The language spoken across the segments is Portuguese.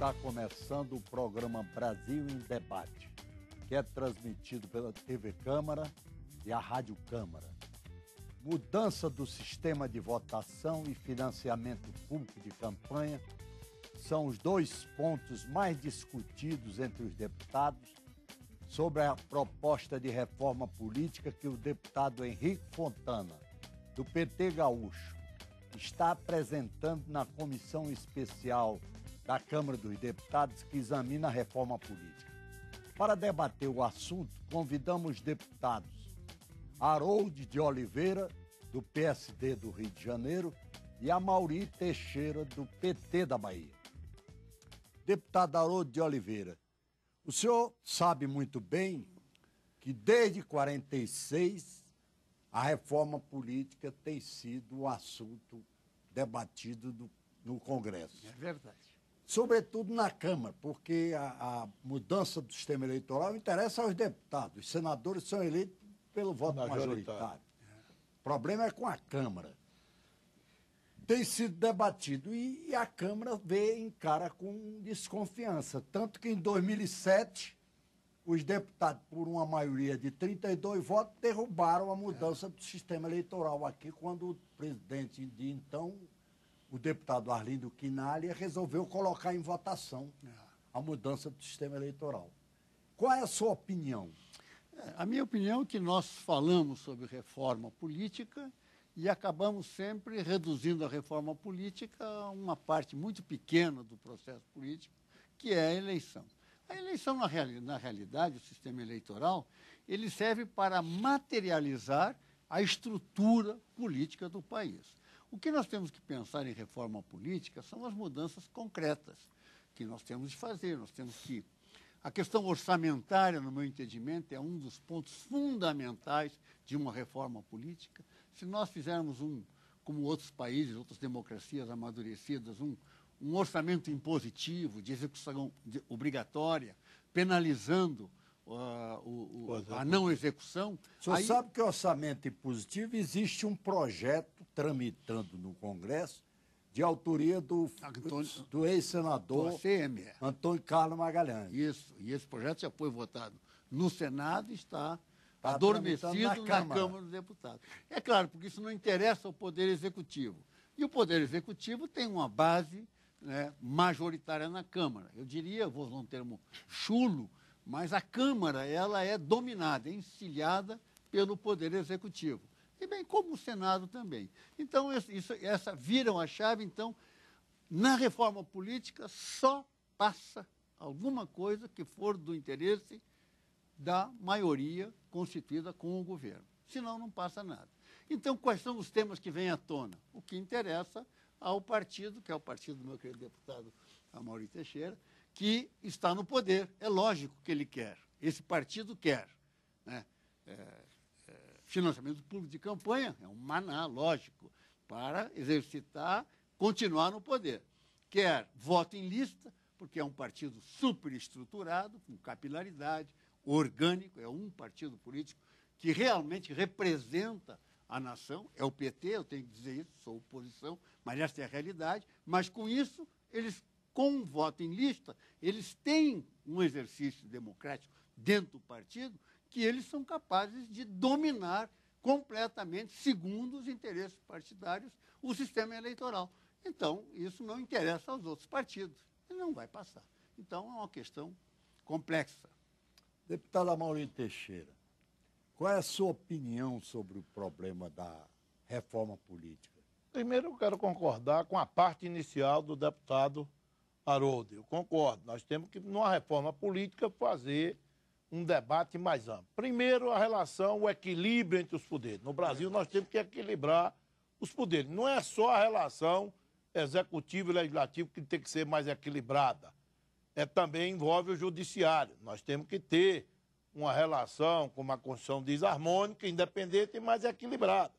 Está começando o programa Brasil em Debate, que é transmitido pela TV Câmara e a Rádio Câmara. Mudança do sistema de votação e financiamento público de campanha são os dois pontos mais discutidos entre os deputados sobre a proposta de reforma política que o deputado Henrique Fontana, do PT Gaúcho, está apresentando na comissão especial da Câmara dos Deputados que examina a reforma política. Para debater o assunto, convidamos deputados Harold de Oliveira, do PSD do Rio de Janeiro, e Amauri Teixeira, do PT da Bahia. Deputado Harold de Oliveira, o senhor sabe muito bem que desde 46 a reforma política tem sido um assunto debatido no Congresso. É verdade sobretudo na Câmara, porque a, a, mudança do sistema eleitoral interessa aos deputados. Os senadores são eleitos pelo voto majoritário. majoritário. O problema é com a Câmara. Tem sido debatido e, e a Câmara vê, encara com desconfiança. Tanto que em 2007 os deputados, por uma maioria de 32 votos, derrubaram a mudança do sistema eleitoral aqui, quando o presidente de então, o deputado Arlindo Quinalha resolveu colocar em votação né, a mudança do sistema eleitoral. Qual é a sua opinião? É, a minha opinião é que nós falamos sobre reforma política e acabamos sempre reduzindo a reforma política a uma parte muito pequena do processo político, que é a eleição. A eleição, na, reali na realidade, o sistema eleitoral, ele serve para materializar a estrutura política do país. O que nós temos que pensar em reforma política são as mudanças concretas que nós temos de fazer. Nós temos que. A questão orçamentária, no meu entendimento, é um dos pontos fundamentais de uma reforma política. Se nós fizermos um, como outros países, outras democracias amadurecidas, um, um orçamento impositivo, de execução de, obrigatória, penalizando Uh, o, o, é, a não é. execução. O senhor aí... sabe que orçamento impositivo existe um projeto tramitando no Congresso, de autoria do, do ex-senador é. Antônio Carlos Magalhães. Isso, e esse projeto já foi votado no Senado e está tá adormecido na, na Câmara. Câmara dos Deputados. É claro, porque isso não interessa ao Poder Executivo. E o Poder Executivo tem uma base né, majoritária na Câmara. Eu diria, vou usar um termo chulo, mas a Câmara ela é dominada, é encilhada pelo Poder Executivo. E bem, como o Senado também. Então, isso, essa viram a chave, então, na reforma política só passa alguma coisa que for do interesse da maioria constituída com o governo. Senão, não passa nada. Então, quais são os temas que vêm à tona? O que interessa ao partido, que é o partido do meu querido deputado Amaury Teixeira, que está no poder. É lógico que ele quer. Esse partido quer. Né? É, financiamento público de campanha, é um maná, lógico, para exercitar, continuar no poder. Quer voto em lista, porque é um partido superestruturado, com capilaridade, orgânico, é um partido político que realmente representa a nação, é o PT, eu tenho que dizer isso, sou oposição, mas esta é a realidade, mas com isso, eles, com voto em lista, eles têm um exercício democrático dentro do partido que eles são capazes de dominar completamente, segundo os interesses partidários, o sistema eleitoral. Então, isso não interessa aos outros partidos. Ele não vai passar. Então, é uma questão complexa. Deputada Maureen Teixeira, qual é a sua opinião sobre o problema da reforma política? Primeiro, eu quero concordar com a parte inicial do deputado Haroldo. Eu concordo. Nós temos que, numa reforma política, fazer um debate mais amplo. Primeiro, a relação, o equilíbrio entre os poderes. No Brasil, nós temos que equilibrar os poderes. Não é só a relação executivo e legislativo que tem que ser mais equilibrada. É também envolve o judiciário. Nós temos que ter uma relação, como a Constituição diz, harmônica, independente e mais equilibrada.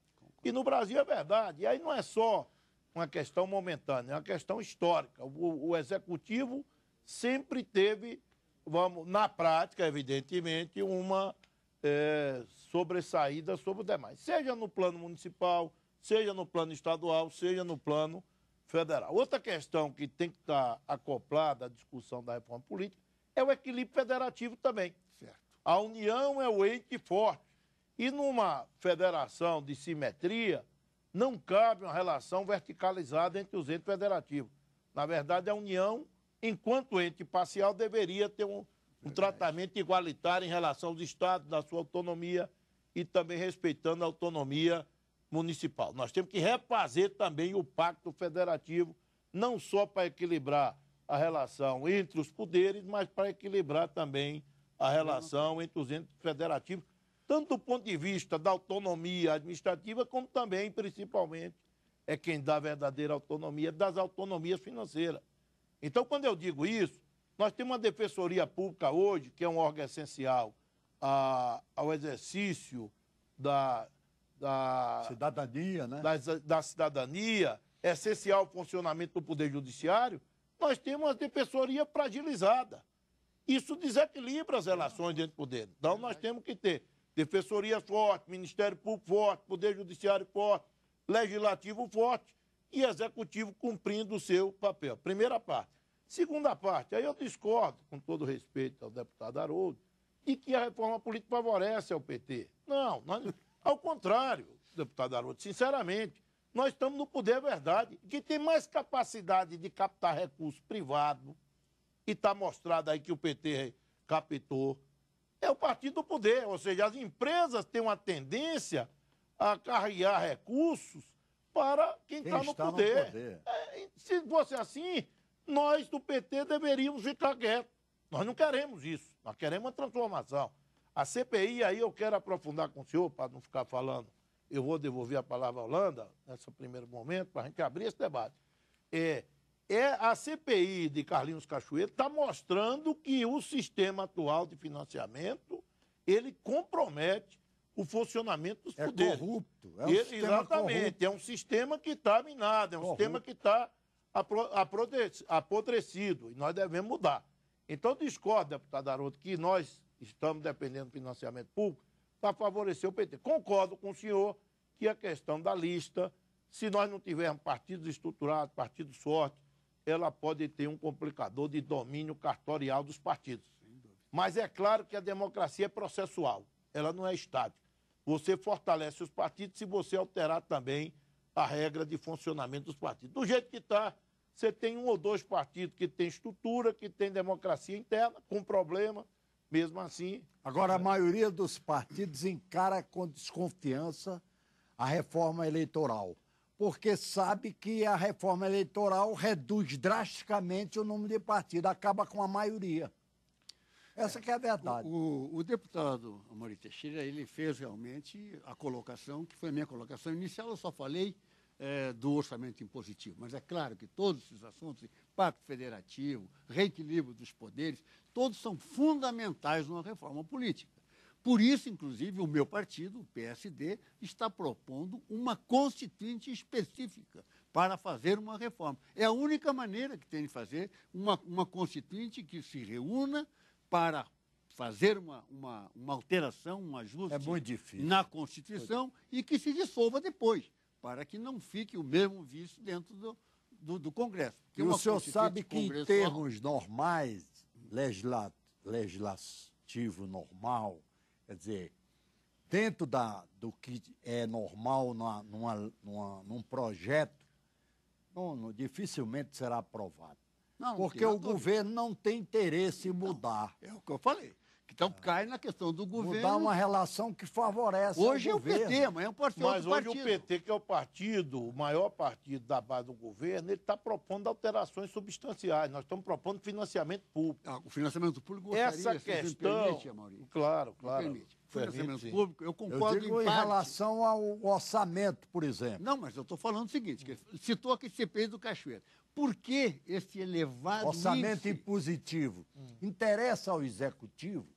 E no Brasil é verdade. E aí não é só uma questão momentânea, é uma questão histórica. O, o executivo sempre teve vamos, na prática, evidentemente, uma é, sobressaída sobre o demais, seja no plano municipal, seja no plano estadual, seja no plano federal. Outra questão que tem que estar acoplada à discussão da reforma política é o equilíbrio federativo também. Certo. A união é o ente forte. E numa federação de simetria, não cabe uma relação verticalizada entre os entes federativos. Na verdade, a união enquanto ente parcial, deveria ter um, um tratamento igualitário em relação aos estados, da sua autonomia e também respeitando a autonomia municipal. Nós temos que refazer também o pacto federativo, não só para equilibrar a relação entre os poderes, mas para equilibrar também a relação entre os entes federativos, tanto do ponto de vista da autonomia administrativa, como também, principalmente, é quem dá verdadeira autonomia das autonomias financeiras. Então, quando eu digo isso, nós temos uma defensoria pública hoje, que é um órgão essencial a, ao exercício da, da cidadania, né? Da, da cidadania, é essencial ao funcionamento do Poder Judiciário, nós temos uma defensoria fragilizada. Isso desequilibra as relações dentro do poder. Então, nós temos que ter defensoria forte, Ministério Público forte, Poder Judiciário forte, Legislativo forte e executivo cumprindo o seu papel. Primeira parte. Segunda parte, aí eu discordo, com todo respeito ao deputado Haroldo, de que a reforma política favorece ao PT. Não, nós, ao contrário, deputado Haroldo, sinceramente, nós estamos no poder é verdade, que tem mais capacidade de captar recurso privado, e está mostrado aí que o PT captou, é o partido do poder, ou seja, as empresas têm uma tendência a carregar recursos para quem, tá quem tá no está no poder. poder. É, se fosse assim, nós do PT deveríamos ficar quietos. Nós não queremos isso, nós queremos uma transformação. A CPI, aí eu quero aprofundar com o senhor, para não ficar falando, eu vou devolver a palavra à Holanda, nesse primeiro momento, para a gente abrir esse debate. É, é a CPI de Carlinhos Cachoeiro está mostrando que o sistema atual de financiamento, ele compromete o funcionamento dos é poderes. Corrupto, é um exatamente. Corrupto. É um sistema que está minado, é um corrupto. sistema que está é tá apodrecido. E nós devemos mudar. Então, discordo, deputado Aroto, que nós estamos dependendo do financiamento público para favorecer o PT. Concordo com o senhor que a questão da lista, se nós não tivermos partidos estruturados, partidos fortes, ela pode ter um complicador de domínio cartorial dos partidos. Mas é claro que a democracia é processual ela não é estática. Você fortalece os partidos se você alterar também a regra de funcionamento dos partidos. Do jeito que está, você tem um ou dois partidos que tem estrutura, que tem democracia interna, com problema, mesmo assim. Agora, a maioria dos partidos encara com desconfiança a reforma eleitoral, porque sabe que a reforma eleitoral reduz drasticamente o número de partidos, acaba com a maioria. Essa que é a verdade. O, o, o deputado Amaury Teixeira, ele fez realmente a colocação, que foi a minha colocação inicial, eu só falei é, do orçamento impositivo. Mas é claro que todos esses assuntos, pacto federativo, reequilíbrio dos poderes, todos são fundamentais numa reforma política. Por isso, inclusive, o meu partido, o PSD, está propondo uma constituinte específica para fazer uma reforma. É a única maneira que tem de fazer uma, uma constituinte que se reúna para fazer uma, uma, uma alteração, um ajuste é na Constituição e que se dissolva depois, para que não fique o mesmo vício dentro do, do, do Congresso. Porque e o senhor sabe que, Congresso... em termos normais, legisla... legislativo normal, quer dizer, dentro da, do que é normal na, numa, numa, num projeto, não, não, dificilmente será aprovado. Não, porque não o governo não tem interesse em então, mudar. é o que eu falei. Então é. cai na questão do governo. Mudar uma relação que favorece Hoje o é o PT, amanhã é um partido Mas hoje partido. o PT, que é o partido, o maior partido da base do governo, ele está propondo alterações substanciais. Nós estamos propondo financiamento público. Ah, o financiamento público gostaria, Essa questão, permite, Maurício? Claro, claro. Permite financiamento público, eu concordo eu digo em, em relação ao orçamento, por exemplo. Não, mas eu estou falando o seguinte, citou aqui CPI do Cachoeira. Por que esse elevado Orçamento índice? impositivo. Hum. Interessa ao executivo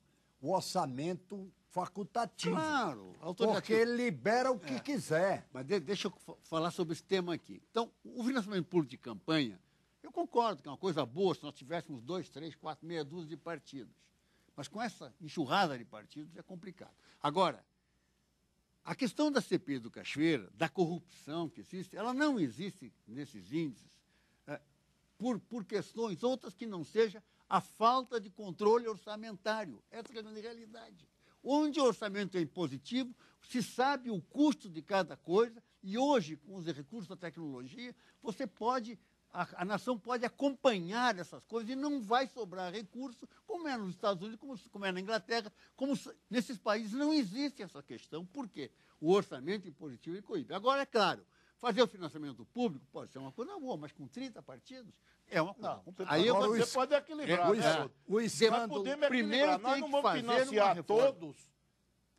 o orçamento facultativo. Claro, porque ele libera o que é. quiser. Mas de, deixa eu falar sobre esse tema aqui. Então, o financiamento público de campanha, eu concordo que é uma coisa boa se nós tivéssemos dois, três, quatro, meia dúzia de partidos. Mas com essa enxurrada de partidos é complicado. Agora, a questão da CP do Cachoeira, da corrupção que existe, ela não existe nesses índices é, por, por questões outras que não seja a falta de controle orçamentário. Essa é a grande realidade. Onde o orçamento é impositivo, se sabe o custo de cada coisa, e hoje, com os recursos da tecnologia, você pode a, a, nação pode acompanhar essas coisas e não vai sobrar recurso, como é nos Estados Unidos, como, como é na Inglaterra, como nesses países não existe essa questão. Por quê? O orçamento impositivo é coíbe. Agora, é claro, Fazer o financiamento público pode ser uma coisa boa, mas com 30 partidos é uma coisa. Não, você aí agora, você pode equilibrar. É, o, né? o escândalo, nós podemos equilibrar. Nós não vamos financiar todos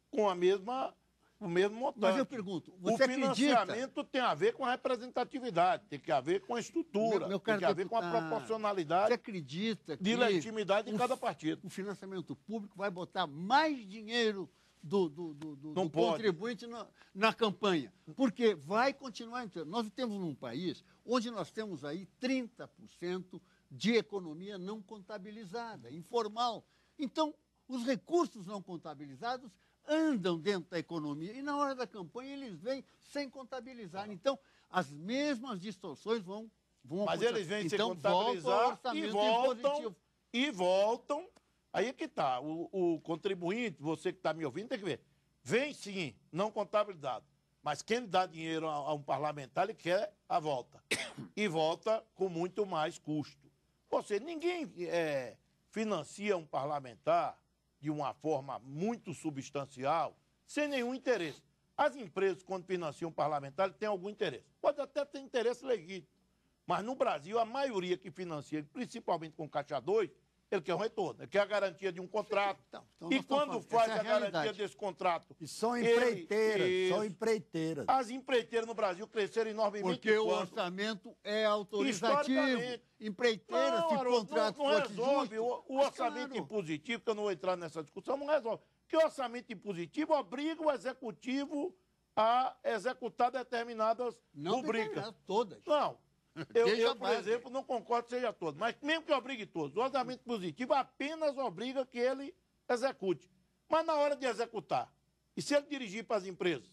com a mesma o mesmo montante. Mas eu pergunto, você o financiamento acredita? tem a ver com a representatividade, tem que haver com a estrutura, meu, meu tem que haver com a proporcionalidade. Você acredita que de legitimidade de cada partido? O financiamento público vai botar mais dinheiro do, do, do, do, do contribuinte na, na, campanha. Porque vai continuar entrando. Nós temos um país onde nós temos aí 30% de economia não contabilizada, informal. Então, os recursos não contabilizados andam dentro da economia. E na hora da campanha eles vêm sem contabilizar. Então, as mesmas distorções vão, vão Mas acontecer. eles vêm então, sem contabilizar e voltam, e voltam. Aí é que está. O, o contribuinte, você que está me ouvindo, tem que ver. Vem sim, não contabilizado. Mas quem dá dinheiro a, a um parlamentar, ele quer a volta. E volta com muito mais custo. Você, ninguém é, financia um parlamentar de uma forma muito substancial, sem nenhum interesse. As empresas, quando financiam parlamentares, têm algum interesse. Pode até ter interesse legítimo. Mas no Brasil, a maioria que financia, principalmente com Caixa 2, ele quer um retorno, ele quer a garantia de um contrato. Então, então e quando faz é a, a garantia desse contrato? E são empreiteiras, ele, são empreiteiras. As empreiteiras no Brasil cresceram enormemente. Porque o orçamento é autorizativo. Empreiteiras não, se Haroldo, contrato não, não resolve. Justo. O, o orçamento claro. impositivo, que eu não vou entrar nessa discussão, não resolve. Que o orçamento impositivo obriga o executivo a executar determinadas não rubricas. Não, todas. Não, Eu, eu por exemplo, não concordo que seja todo, mas mesmo que obrigue todos, o orçamento positivo apenas obriga que ele execute. Mas na hora de executar, e se ele dirigir para as empresas,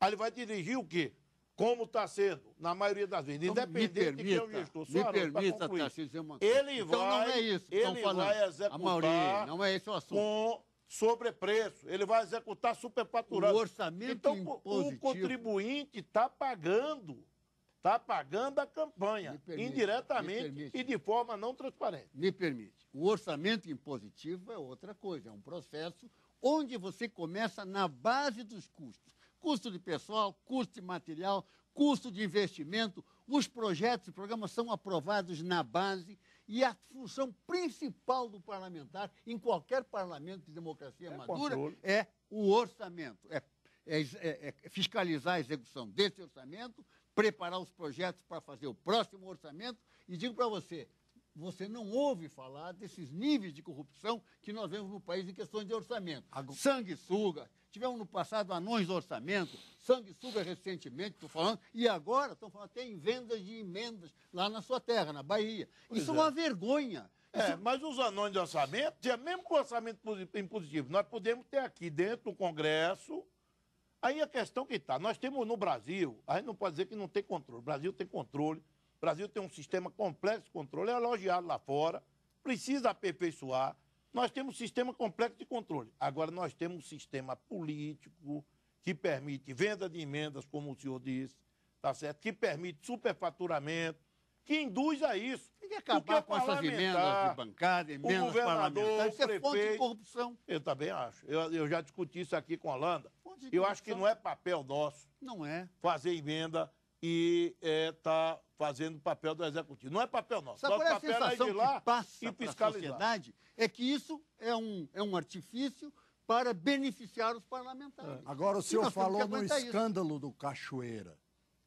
aí ele vai dirigir o quê? Como está sendo, na maioria das vezes, então, independente permita, de quem eu estou. me tá permita, Tarcísio, uma Ele então, vai, não é isso ele vai executar maioria, não é esse o assunto. com sobrepreço, ele vai executar superfaturado. O orçamento então, impositivo. o contribuinte está pagando está pagando a campanha, permite, indiretamente e de forma não transparente. Me permite. O orçamento impositivo é outra coisa, é um processo onde você começa na base dos custos. Custo de pessoal, custo de material, custo de investimento. Os projetos e programas são aprovados na base e a função principal do parlamentar, em qualquer parlamento de democracia é madura, controle. é o orçamento. É, é, é, é fiscalizar a execução desse orçamento, preparar os projetos para fazer o próximo orçamento. E digo para você, você não ouve falar desses níveis de corrupção que nós vemos no país em questões de orçamento. sangue Sanguessuga, tivemos no passado anões do orçamento, sanguessuga recentemente, estou falando, e agora estão falando até em vendas de emendas lá na sua terra, na Bahia. Pois Isso é. é uma vergonha. É, Isso... mas os anões de orçamento, mesmo com orçamento impositivo, nós podemos ter aqui dentro do Congresso Aí a questão que está, nós temos no Brasil, a gente não pode dizer que não tem controle. O Brasil tem controle, o Brasil tem um sistema complexo de controle, é elogiado lá fora, precisa aperfeiçoar. Nós temos um sistema complexo de controle. Agora nós temos um sistema político que permite venda de emendas, como o senhor disse, tá certo? Que permite superfaturamento, que induz a isso. Tem que acabar é com essas emendas de bancada, emendas o governador, parlamentares. Isso é fonte de corrupção. Eu também acho. Eu, eu já discuti isso aqui com a Holanda de Eu acho que não é papel nosso. Não é. Fazer emenda e estar é, tá fazendo o papel do executivo. Não é papel nosso. Sabe nosso qual é a é sensação é lá que passa para a sociedade? É que isso é um, é um artifício para beneficiar os parlamentares. É. Agora, o senhor falou no escândalo isso. do Cachoeira.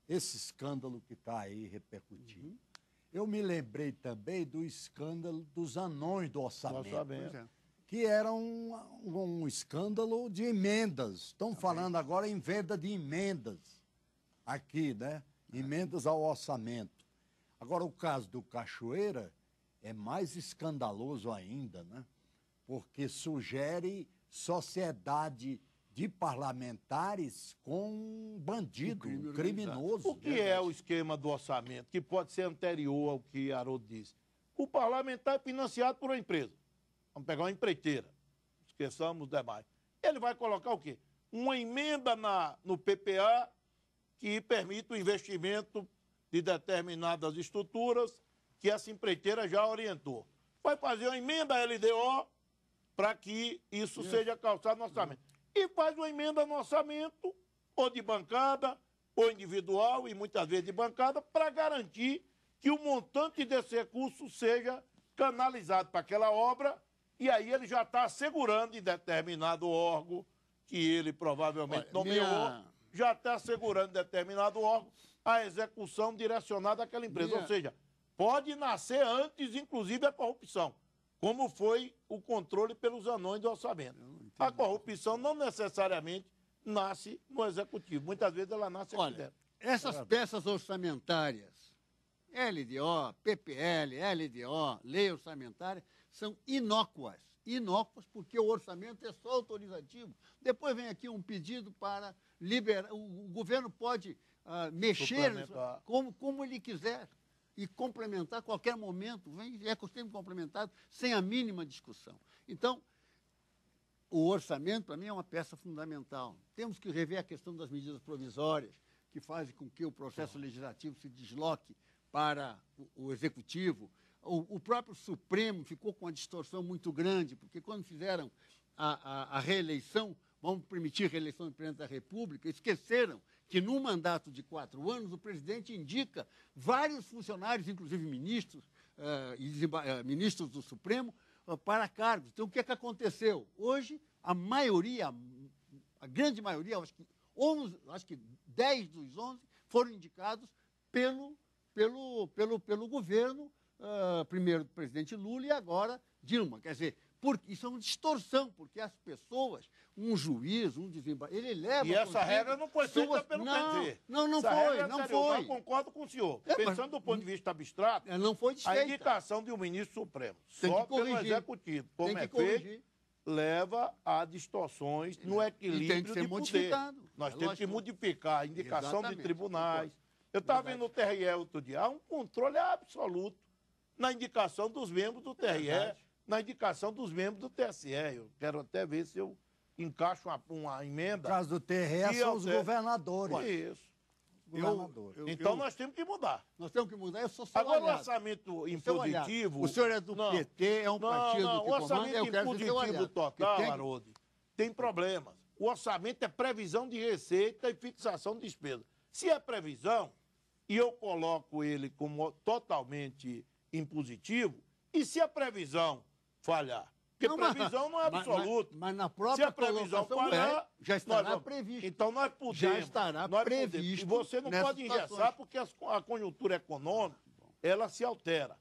Esse escândalo que está aí repercutindo. Uhum. Eu me lembrei também do escândalo dos anões do orçamento. Do orçamento. É que era um, um escândalo de emendas. Estão tá falando bem. agora em venda de emendas aqui, né? É. Emendas ao orçamento. Agora, o caso do Cachoeira é mais escandaloso ainda, né? Porque sugere sociedade de parlamentares com bandido, um criminoso. O que é, é o esquema do orçamento, que pode ser anterior ao que Haroldo disse? O parlamentar é financiado por uma empresa. Vamos pegar uma empreiteira, esqueçamos os demais. Ele vai colocar o quê? Uma emenda na, no PPA que permite o investimento de determinadas estruturas que essa empreiteira já orientou. Vai fazer uma emenda à LDO para que isso Sim. seja calçado no orçamento. Sim. E faz uma emenda no orçamento, ou de bancada, ou individual, e muitas vezes de bancada, para garantir que o montante desse recurso seja canalizado para aquela obra e aí ele já está assegurando em determinado órgão que ele provavelmente nomeou, minha... já está assegurando em determinado órgão a execução direcionada àquela empresa. Minha... Ou seja, pode nascer antes, inclusive, a corrupção, como foi o controle pelos anões do orçamento. A corrupção não necessariamente nasce no executivo, muitas vezes ela nasce aqui Olha, dentro. Essas peças orçamentárias, LDO, PPL, LDO, lei orçamentária, são inócuas. Inócuas, porque o orçamento é só autorizativo. Depois vem aqui um pedido para liberar. O, governo pode ah, mexer como, como ele quiser e complementar a qualquer momento, vem, é costume complementado, sem a mínima discussão. Então, o orçamento, para mim, é uma peça fundamental. Temos que rever a questão das medidas provisórias, que fazem com que o processo tá. legislativo se desloque para o, o executivo o, o próprio Supremo ficou com uma distorção muito grande, porque quando fizeram a, a, a reeleição, vamos permitir reeleição do presidente da República, esqueceram que no mandato de quatro anos o presidente indica vários funcionários, inclusive ministros, eh, eh, ministros do Supremo, eh, para cargos. Então, o que é que aconteceu? Hoje, a maioria, a grande maioria, acho que, 11, acho que 10 dos 11 foram indicados pelo, pelo, pelo, pelo governo uh, primeiro do presidente Lula e agora Dilma. Quer dizer, por, isso é uma distorção, porque as pessoas, um juiz, um desembargador, ele leva. E essa regra não foi feita suas... pelo não, PT. Não, não essa foi, é não foi. Eu concordo com o senhor. É, Pensando do ponto de vista abstrato, é, não foi a indicação de um ministro supremo, Tem só pelo executivo, como Tem é feito, leva a distorções no equilíbrio tem que ser de modificado. poder. Nós é temos lógico. que modificar a indicação Exatamente. de tribunais. Eu estava vendo o TRE outro dia, há um controle absoluto na indicação dos membros do TRE, é na indicação dos membros do TSE. Eu quero até ver se eu encaixo uma, uma emenda. No caso do TRE são é os governadores. É isso. Eu, eu, então eu, nós temos que mudar. Nós temos que mudar. Eu sou seu Agora, o orçamento impositivo. O senhor é do não, PT, é um não, partido não, que o orçamento comanda, impositivo é total, tá, Haroldo, tem problemas. O orçamento é previsão de receita e fixação de despesa. Se é previsão, e eu coloco ele como totalmente impositivo e se a previsão falhar? Porque não, previsão mas, não é absoluta. Mas, mas, na própria Se a previsão falhar, é, já estará nós, previsto. Então nós podemos. Já estará nós previsto. Podemos, e você não pode engessar porque as, a conjuntura econômica ela se altera.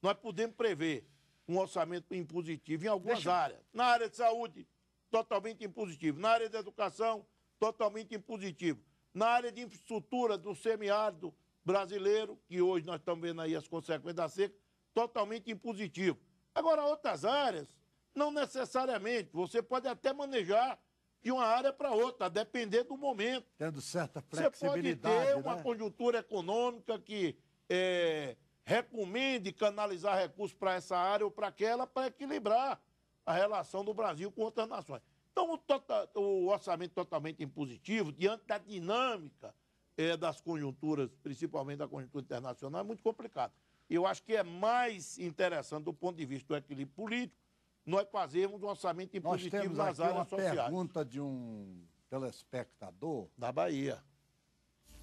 Nós podemos prever um orçamento impositivo em algumas Deixa. áreas. Na área de saúde, totalmente impositivo. Na área de educação, totalmente impositivo. Na área de infraestrutura do semiárido, brasileiro, que hoje nós estamos vendo aí as consequências da seca, totalmente impositivo. Agora, outras áreas, não necessariamente. Você pode até manejar de uma área para outra, a depender do momento. Tendo certa flexibilidade. Você pode ter né? uma conjuntura econômica que é, recomende canalizar recursos para essa área ou para aquela para equilibrar a relação do Brasil com outras nações. Então, o, total, o orçamento totalmente impositivo, diante da dinâmica é, das conjunturas, principalmente da conjuntura internacional, é muito complicado. Eu acho que é mais interessante, do ponto de vista do equilíbrio político, nós fazermos um orçamento impositivo nas áreas uma sociais. pergunta de um telespectador. Da Bahia.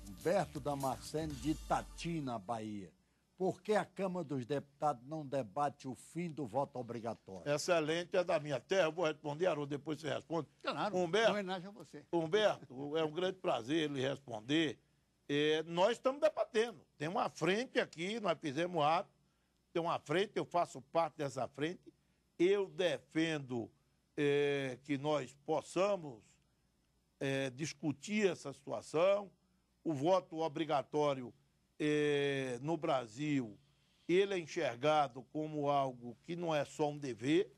Humberto Damasceno, de Itatina, Bahia. Por que a Câmara dos Deputados não debate o fim do voto obrigatório? Excelente, é da minha terra. Eu vou responder, Haroldo, depois você responde. Claro, Humberto, homenagem a você. Humberto, é um grande prazer lhe responder. É, nós estamos debatendo. Tem uma frente aqui, nós fizemos ato, tem uma frente, eu faço parte dessa frente. Eu defendo é, que nós possamos é, discutir essa situação. O voto obrigatório é, no Brasil ele é enxergado como algo que não é só um dever,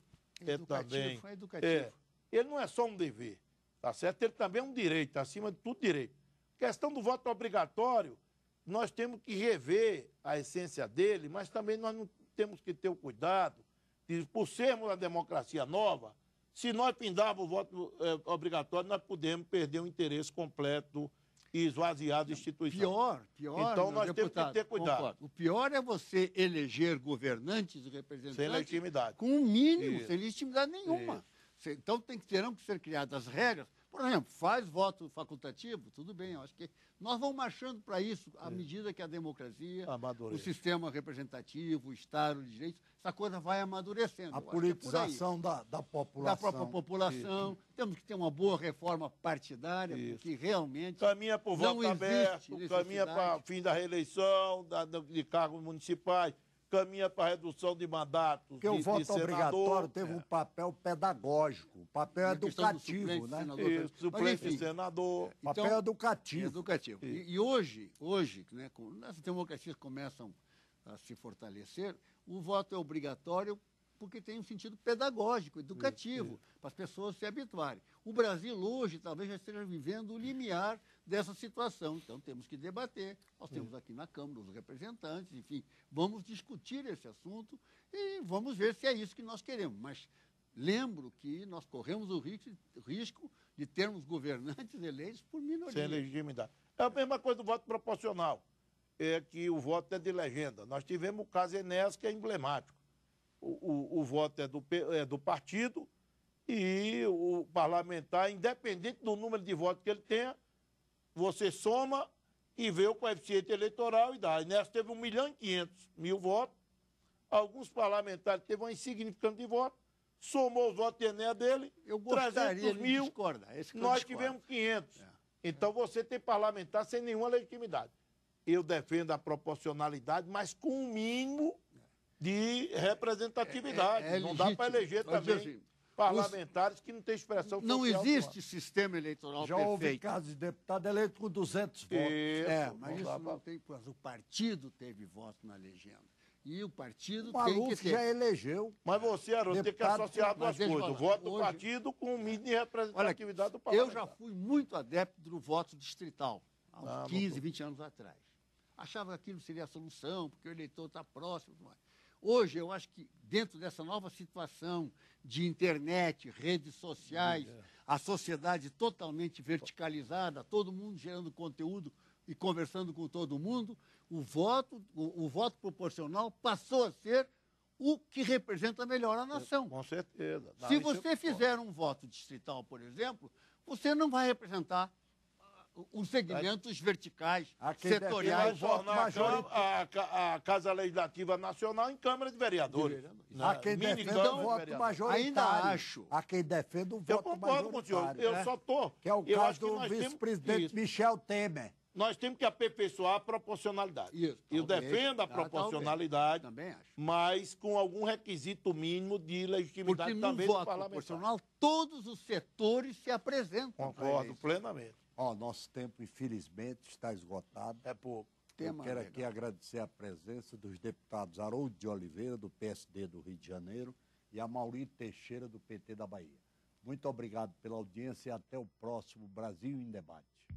é educativo, é também. educativo. É, ele não é só um dever, tá certo? Ele também é um direito, acima de tudo direito. Questão do voto obrigatório, nós temos que rever a essência dele, mas também nós não temos que ter o cuidado de, por sermos uma democracia nova, se nós pindarmos o voto é, obrigatório, nós podemos perder o interesse completo e esvaziado instituições. Pior, pior. Então nós deputado, temos que ter cuidado. Concordo. O pior é você eleger governantes e representantes sem legitimidade. com um mínimo, Isso. sem legitimidade nenhuma. Isso. Então tem que, terão que ser criadas regras por exemplo, faz voto facultativo, tudo bem, eu acho que nós vamos marchando para isso à é. medida que a democracia, o sistema representativo, o Estado de Direito, essa coisa vai amadurecendo. A é politização é da, da população. Da própria população. Isso. Temos que ter uma boa reforma partidária, isso. porque realmente. Caminha é por voto aberto, caminha para fim da reeleição, da, de cargos municipais caminha para a redução de mandatos. Porque o voto obrigatório teve é. um papel pedagógico, um papel educativo, né? Senador, suplente enfim, senador. Então, papel é educativo. educativo. E, e, hoje, hoje, né, as democracias começam a se fortalecer, o voto é obrigatório porque tem um sentido pedagógico, educativo, para as pessoas se habituarem. O Brasil hoje talvez já esteja vivendo o limiar dessa situação, então temos que debater. Nós temos aqui na Câmara os representantes, enfim, vamos discutir esse assunto e vamos ver se é isso que nós queremos. Mas lembro que nós corremos o risco de termos governantes eleitos por minoria. Sem legitimidade. É a mesma coisa do voto proporcional, é que o voto é de legenda. Nós tivemos o caso Enes que é emblemático o, o, voto é do, é do partido e o parlamentar, independente do número de votos que ele tenha, você soma e vê o coeficiente eleitoral e dá. E nessa teve 1 milhão e 500 mil votos. Alguns parlamentares teve uma insignificante de voto, somou os votos de Enéa dele, eu gostaria, 300 mil, discorda, nós tivemos 500. É. Então você tem parlamentar sem nenhuma legitimidade. Eu defendo a proporcionalidade, mas com o mínimo de representatividade. É, é, é não dá para eleger também assim, parlamentares os... que não têm expressão Não existe sistema eleitoral Já perfeito. houve casos de deputado eleito com 200 votos. é, mas isso não tem O partido teve voto na legenda. E o partido o tem que ter. já elegeu. Mas você, Haroldo, tem que associar duas coisas. Falar, o voto hoje... do partido com o mínimo de representatividade Olha, do parlamento. Eu já fui muito adepto do voto distrital, há uns ah, 15, 20 anos atrás. Achava que aquilo seria a solução, porque o eleitor está próximo. Mas... Hoje, eu acho que dentro dessa nova situação de internet, redes sociais, uhum. a sociedade totalmente verticalizada, todo mundo gerando conteúdo e conversando com todo mundo, o voto, o, o voto proporcional passou a ser o que representa melhor a nação. Com certeza. Se é você fizer um voto distrital, por exemplo, você não vai representar os segmentos verticais, setoriais. Vai a, a, Casa Legislativa Nacional em Câmara de Vereadores. a quem defende o voto de majoritário. Ainda acho. A quem defende o voto majoritário. Eu concordo com o senhor. Eu né? só estou. Que é o eu caso do vice-presidente Michel Temer nós temos que aperfeiçoar a proporcionalidade. Isso, eu defendo a ah, proporcionalidade, ah, também acho. mas com algum requisito mínimo de legitimidade Porque também no voto parlamentar. proporcional todos os setores se apresentam. Concordo plenamente. Ó, oh, nosso tempo, infelizmente, está esgotado. É pouco. Tema, Eu quero aqui agradecer a presença dos deputados Haroldo de Oliveira, do PSD do Rio de Janeiro, e a Maurício Teixeira, do PT da Bahia. Muito obrigado pela audiência e até o próximo Brasil em Debate.